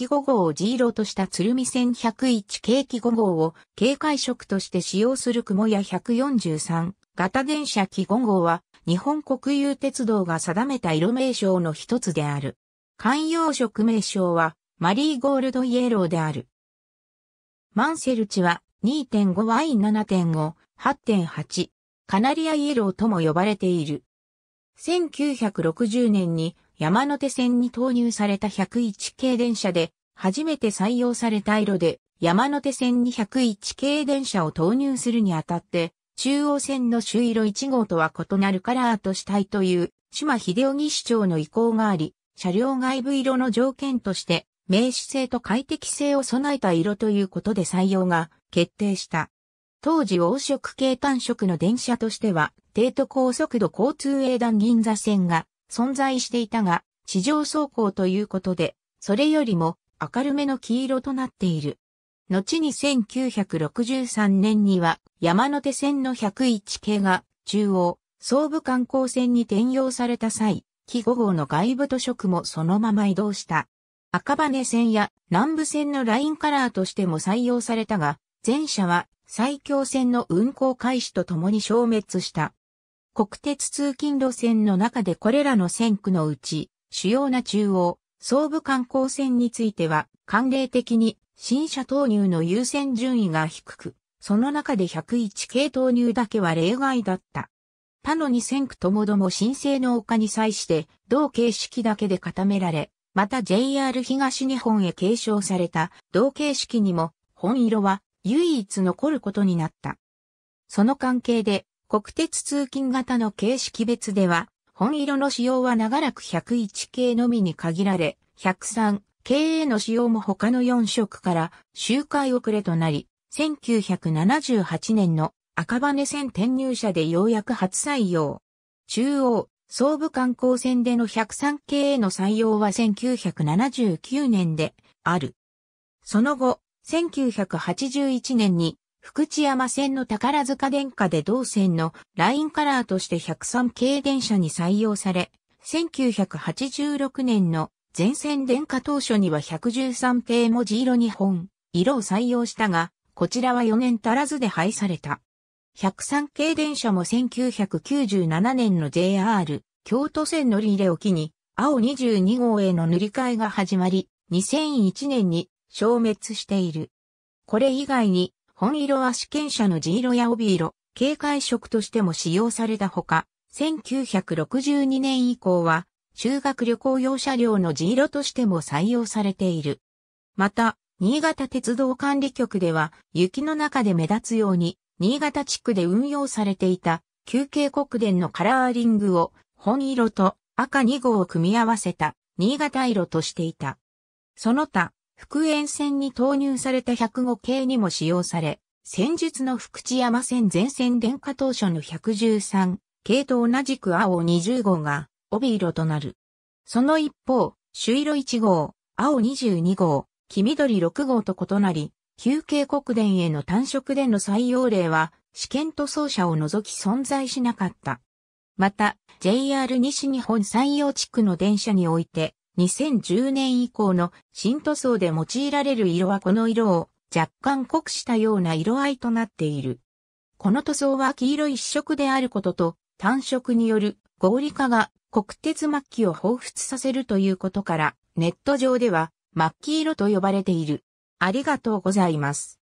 機5号を G 色とした鶴見線101景気5号を警戒色として使用する雲屋143型電車機5号は日本国有鉄道が定めた色名称の一つである。観葉色名称はマリーゴールドイエローである。マンセルチは 2.5Y7.5、8.8、カナリアイエローとも呼ばれている。1960年に山手線に投入された101系電車で初めて採用された色で山手線に101系電車を投入するにあたって中央線の朱色1号とは異なるカラーとしたいという島秀夫市長の意向があり車両外部色の条件として名刺性と快適性を備えた色ということで採用が決定した。当時黄色系単色の電車としては、帝都高速度交通営団銀座線が存在していたが、地上走行ということで、それよりも明るめの黄色となっている。後に1963年には山手線の101系が中央、総武観光線に転用された際、木5号の外部と色もそのまま移動した。赤羽線や南部線のラインカラーとしても採用されたが、前者は最強線の運行開始とともに消滅した。国鉄通勤路線の中でこれらの線区のうち、主要な中央、総武観光線については、慣例的に新車投入の優先順位が低く、その中で101系投入だけは例外だった。他の2線区ともども申請の丘に際して、同形式だけで固められ、また JR 東日本へ継承された同形式にも、本色は唯一残ることになった。その関係で、国鉄通勤型の形式別では、本色の使用は長らく101系のみに限られ、103系への使用も他の4色から周回遅れとなり、1978年の赤羽線転入者でようやく初採用。中央、総武観光線での103系への採用は1979年である。その後、1981年に福知山線の宝塚電化で同線のラインカラーとして103系電車に採用され、1986年の全線電化当初には113系文字色2本、色を採用したが、こちらは4年足らずで廃された。103系電車も1997年の JR 京都線乗り入れを機に、青22号への塗り替えが始まり、2001年に消滅している。これ以外に、本色は試験者の地色や帯色、警戒色としても使用されたほか、1962年以降は、修学旅行用車両の地色としても採用されている。また、新潟鉄道管理局では、雪の中で目立つように、新潟地区で運用されていた、休憩国電のカラーリングを、本色と赤2号を組み合わせた、新潟色としていた。その他、福縁戦に投入された105系にも使用され、戦術の福知山戦前線電化当初の113系と同じく青20号が帯色となる。その一方、朱色1号、青22号、黄緑6号と異なり、旧系国電への単色での採用例は、試験塗装車を除き存在しなかった。また、JR 西日本採用地区の電車において、2010年以降の新塗装で用いられる色はこの色を若干濃くしたような色合いとなっている。この塗装は黄色一色であることと単色による合理化が国鉄末期を彷彿させるということからネット上では末期色と呼ばれている。ありがとうございます。